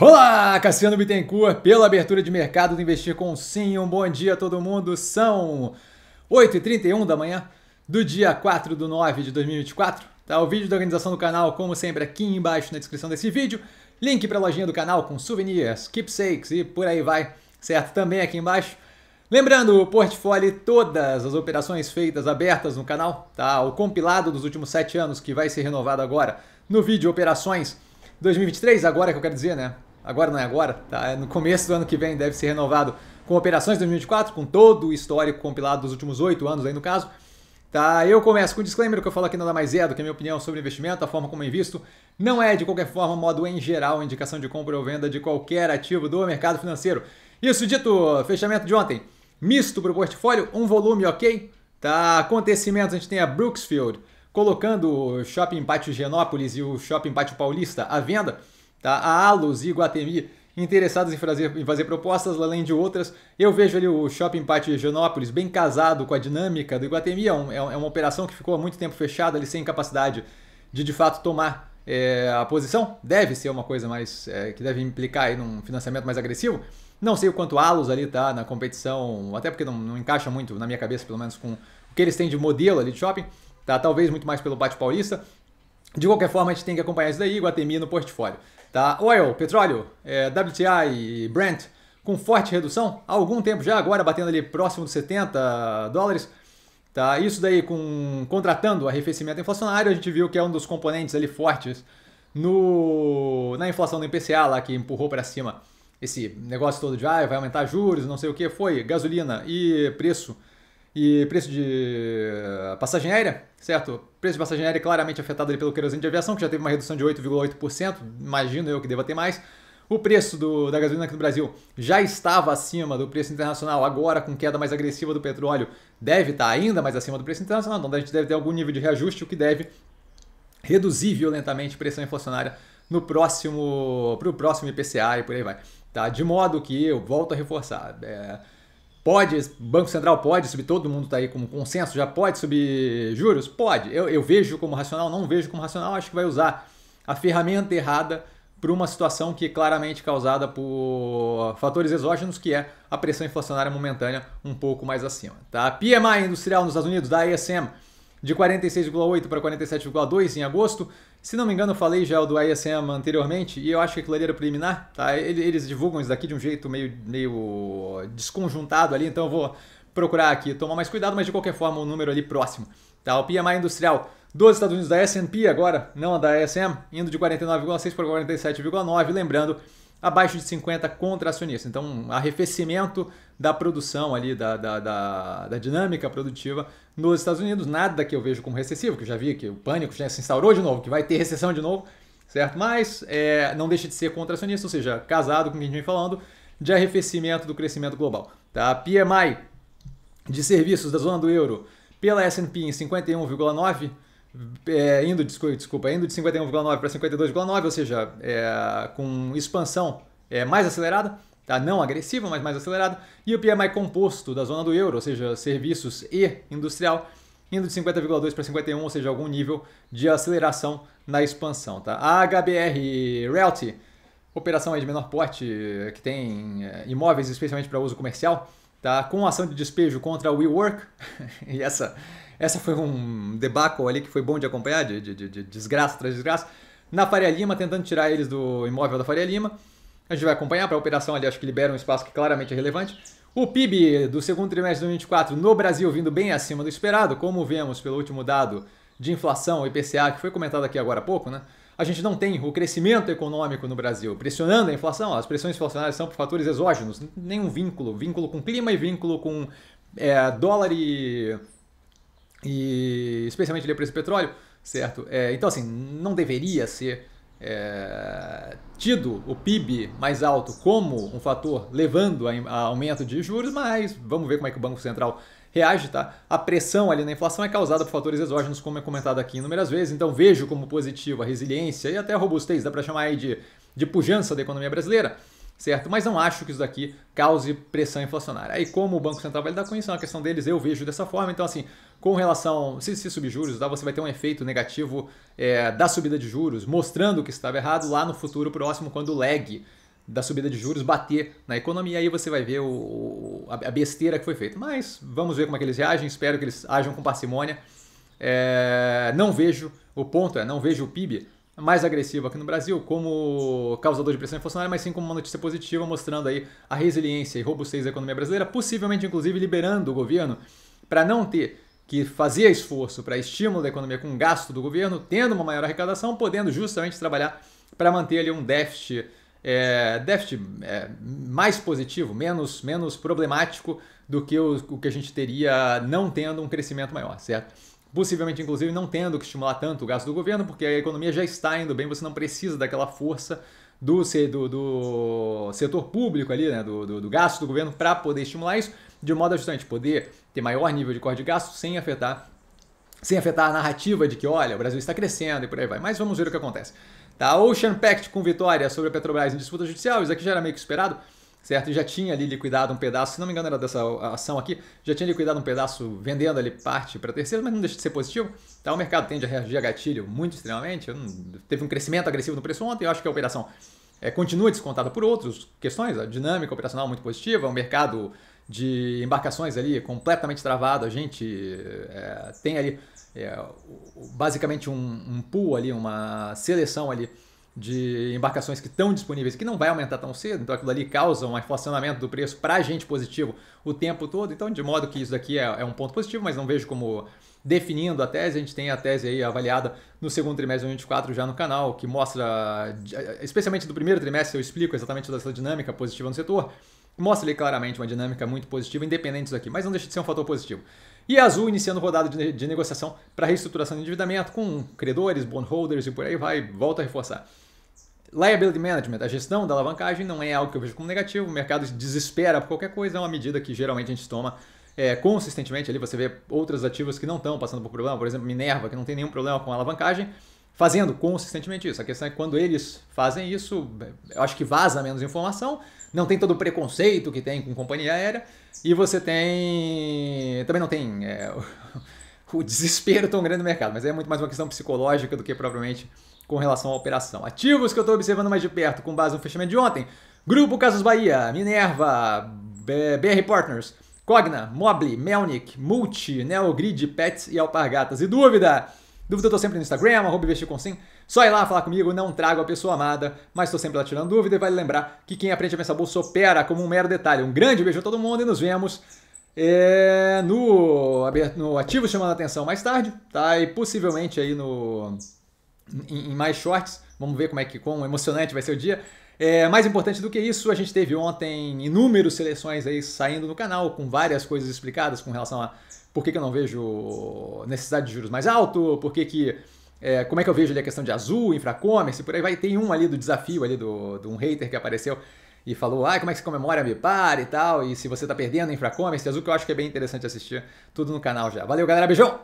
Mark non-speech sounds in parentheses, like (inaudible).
Olá, Cassiano Bittencourt, pela abertura de mercado do Investir com Sim. Um bom dia a todo mundo. São 8h31 da manhã do dia 4 de nove de 2024. Tá, o vídeo da organização do canal, como sempre, aqui embaixo na descrição desse vídeo. Link para a lojinha do canal com souvenirs, keepsakes e por aí vai, certo? Também aqui embaixo. Lembrando, o portfólio e todas as operações feitas abertas no canal, tá? O compilado dos últimos sete anos que vai ser renovado agora no vídeo Operações 2023, agora que eu quero dizer, né? agora não é agora, tá? É no começo do ano que vem deve ser renovado com operações 2024, com todo o histórico compilado dos últimos oito anos aí no caso. Tá, eu começo com o um disclaimer que eu falo aqui nada mais é do que a minha opinião sobre investimento, a forma como eu invisto. Não é, de qualquer forma, modo em geral, indicação de compra ou venda de qualquer ativo do mercado financeiro. Isso dito, fechamento de ontem. Misto para o portfólio, um volume ok. Tá, acontecimentos, a gente tem a Brooksfield colocando o Shopping Pátio Genópolis e o Shopping Pátio Paulista à venda tá? a Alos e Iguatemi interessados em fazer, em fazer propostas, além de outras. Eu vejo ali o Shopping Pátio de Higienópolis bem casado com a dinâmica do Iguatemi, é, é, um, é, uma operação que ficou há muito tempo fechada, ali sem capacidade de de fato tomar é, a posição. Deve ser uma coisa mais é, que deve implicar aí num financiamento mais agressivo. Não sei o quanto Alos ali está na competição, até porque não, não encaixa muito na minha cabeça, pelo menos com o que eles têm de modelo ali de shopping. Tá, talvez muito mais pelo Bate Paulista, de qualquer forma, a gente tem que acompanhar isso daí, Guatemi no portfólio. Tá? Oil, petróleo, é, WTI e Brent com forte redução há algum tempo já, agora batendo ali próximo dos 70 dólares. Tá? Isso daí com contratando arrefecimento inflacionário, a gente viu que é um dos componentes ali fortes no, na inflação do IPCA lá que empurrou para cima esse negócio todo de ah, vai aumentar juros, não sei o que, foi gasolina e preço e preço de eh, passagem aérea, certo? Preço de passagem aérea claramente afetado ali pelo querosene de aviação, que já teve uma redução de 8,8%, imagino eu que deva ter mais. O preço do, da gasolina aqui no Brasil já estava acima do preço internacional, agora com queda mais agressiva do petróleo, deve estar tá ainda mais acima do preço internacional, então a gente deve ter algum nível de reajuste, o que deve reduzir violentamente a pressão inflacionária no próximo, para o próximo IPCA e por aí vai. Tá? De modo que eu volto a reforçar. É, Pode, Banco Central pode subir, todo mundo está aí como consenso, já pode subir juros? Pode. Eu, eu, vejo como racional, não vejo como racional, acho que vai usar a ferramenta errada para uma situação que é claramente causada por fatores exógenos, que é a pressão inflacionária momentânea um pouco mais acima. Tá? PMI industrial nos Estados Unidos, da ASM, de 46,8 para 47,2 em agosto. Se não me engano, falei já o do ISM anteriormente e eu acho que aquilo ali era preliminar. Tá? Eles divulgam isso daqui de um jeito meio, meio desconjuntado ali, então eu vou procurar aqui, tomar mais cuidado, mas de qualquer forma o um número ali próximo. Tá? O PMI industrial dos Estados Unidos da S&P agora, não a da ISM, indo de 49,6 para 47,9, lembrando abaixo de 50 contra acionista. Então, um arrefecimento da produção ali, da, da, da, da, dinâmica produtiva nos Estados Unidos. Nada que eu vejo como recessivo, que eu já vi que o pânico já né, se instaurou de novo, que vai ter recessão de novo, certo? Mas é, não deixa de ser contra acionista, ou seja, casado com o que a gente vem falando, de arrefecimento do crescimento global. Tá? PMI de serviços da zona do euro pela S&P em 51,9%, é, indo, desculpa, indo de 51,9 para 52,9, ou seja, é, com expansão é, mais acelerada, tá? não agressiva, mas mais acelerada, e o PMI composto da zona do euro, ou seja, serviços e industrial, indo de 50,2 para 51, ou seja, algum nível de aceleração na expansão. Tá? A HBR Realty, operação de menor porte que tem é, imóveis especialmente para uso comercial, tá? com ação de despejo contra a WeWork. (laughs) e essa, essa foi um debacle ali que foi bom de acompanhar, de, de, de desgraça tras desgraça. Na Faria Lima, tentando tirar eles do imóvel da Faria Lima. A gente vai acompanhar para a operação ali, acho que libera um espaço que claramente é relevante. O PIB do segundo trimestre de 2024 no Brasil vindo bem acima do esperado, como vemos pelo último dado de inflação, IPCA, que foi comentado aqui agora há pouco, né? a gente não tem o crescimento econômico no Brasil pressionando a inflação. As pressões inflacionárias são por fatores exógenos, nenhum vínculo. Vínculo com clima e vínculo com é, dólar e, e especialmente o preço do petróleo, certo? É, então, assim, não deveria ser é, tido o PIB mais alto como um fator levando a, a aumento de juros, mas vamos ver como é que o Banco Central reage, tá? A pressão ali na inflação é causada por fatores exógenos, como é comentado aqui inúmeras vezes, então vejo como positivo a resiliência e até a robustez, dá para chamar aí de, de pujança da economia brasileira certo? Mas não acho que isso daqui cause pressão inflacionária. Aí, como o Banco Central vai lidar com isso, é uma questão deles, eu vejo dessa forma. Então, assim, com relação, se, se subir juros, tá? você vai ter um efeito negativo é, da subida de juros, mostrando que estava errado lá no futuro próximo, quando o lag da subida de juros bater na economia, aí você vai ver o, a besteira que foi feita. Mas vamos ver como é que eles reagem, espero que eles ajam com parcimônia. É, não vejo, o ponto é, não vejo o PIB mais agressivo aqui no Brasil como causador de pressão inflacionária, mas sim como uma notícia positiva, mostrando aí a resiliência e robustez da economia brasileira, possivelmente inclusive liberando o governo para não ter que fazer esforço para estímulo da economia com gasto do governo, tendo uma maior arrecadação, podendo justamente trabalhar para manter ali um déficit é, déficit é, mais positivo, menos, menos problemático do que o, o que a gente teria não tendo um crescimento maior, certo? Possivelmente, inclusive, não tendo que estimular tanto o gasto do governo, porque a economia já está indo bem, você não precisa daquela força do, do, do setor público ali, né, do, do, do gasto do governo, para poder estimular isso, de modo a justamente poder ter maior nível de corte de gasto sem afetar, sem afetar a narrativa de que, olha, o Brasil está crescendo e por aí vai. Mas vamos ver o que acontece. Tá? Ocean Pact com vitória sobre a Petrobras em disputa judicial, isso aqui já era meio que esperado, certo? Já tinha ali liquidado um pedaço, se não me engano era dessa ação aqui, já tinha liquidado um pedaço vendendo ali parte para terceiro, mas não deixa de ser positivo. Tá? O mercado tende a reagir a gatilho muito extremamente, teve um crescimento agressivo no preço ontem, eu acho que a operação é, continua descontada por outras questões, a dinâmica operacional muito positiva, o mercado de embarcações ali completamente travado, a gente é, tem ali é, basicamente um, um, pool ali, uma seleção ali de embarcações que estão disponíveis, que não vai aumentar tão cedo, então aquilo ali causa um inflacionamento do preço para a gente positivo o tempo todo, então de modo que isso daqui é, é um ponto positivo, mas não vejo como definindo a tese, a gente tem a tese aí avaliada no segundo trimestre de 2024 já no canal, que mostra, especialmente do primeiro trimestre, eu explico exatamente toda essa dinâmica positiva no setor, Mostra ali claramente uma dinâmica muito positiva, independente disso aqui, mas não deixa de ser um fator positivo. E Azul iniciando rodada de, de negociação para reestruturação de endividamento com credores, bondholders e por aí vai, volta a reforçar. Liability management, a gestão da alavancagem, não é algo que eu vejo como negativo, o mercado desespera por qualquer coisa, é uma medida que geralmente a gente toma é, consistentemente. Ali você vê outras ativas que não estão passando por problema, por exemplo, Minerva, que não tem nenhum problema com alavancagem, fazendo consistentemente isso. A questão é que quando eles fazem isso, eu acho que vaza menos informação, não tem todo o preconceito que tem com companhia aérea, e você tem. Também não tem é, (laughs) o desespero tão grande no mercado, mas é muito mais uma questão psicológica do que propriamente com relação à operação. Ativos que eu estou observando mais de perto com base no fechamento de ontem: Grupo Casas Bahia, Minerva, BR Partners. Cogna, Mobile, Melnick, Multi, Neogrid, Pets e Alpargatas. E dúvida? Dúvida eu tô sempre no Instagram, arroba investir com sim. Só ir lá falar comigo, não trago a pessoa amada, mas tô sempre lá tirando dúvida e vale lembrar que quem aprende a pensar bolsa opera como um mero detalhe. Um grande beijo a todo mundo e nos vemos é, no, no ativo chamando a atenção mais tarde, tá? E possivelmente aí no em, em, mais shorts. Vamos ver como é que quão emocionante vai ser o dia. É, mais importante do que isso, a gente teve ontem inúmeras seleções aí saindo no canal com várias coisas explicadas com relação a por que, que eu não vejo necessidade de juros mais alto? Por que, que é, como é que eu vejo ali a questão de azul, infracommerce, por aí vai. Tem um ali do desafio ali do, do um hater que apareceu e falou, ah, como é que se comemora me Bipar e tal, e se você está perdendo infracommerce, azul, que eu acho que é bem interessante assistir tudo no canal já. Valeu, galera, beijão!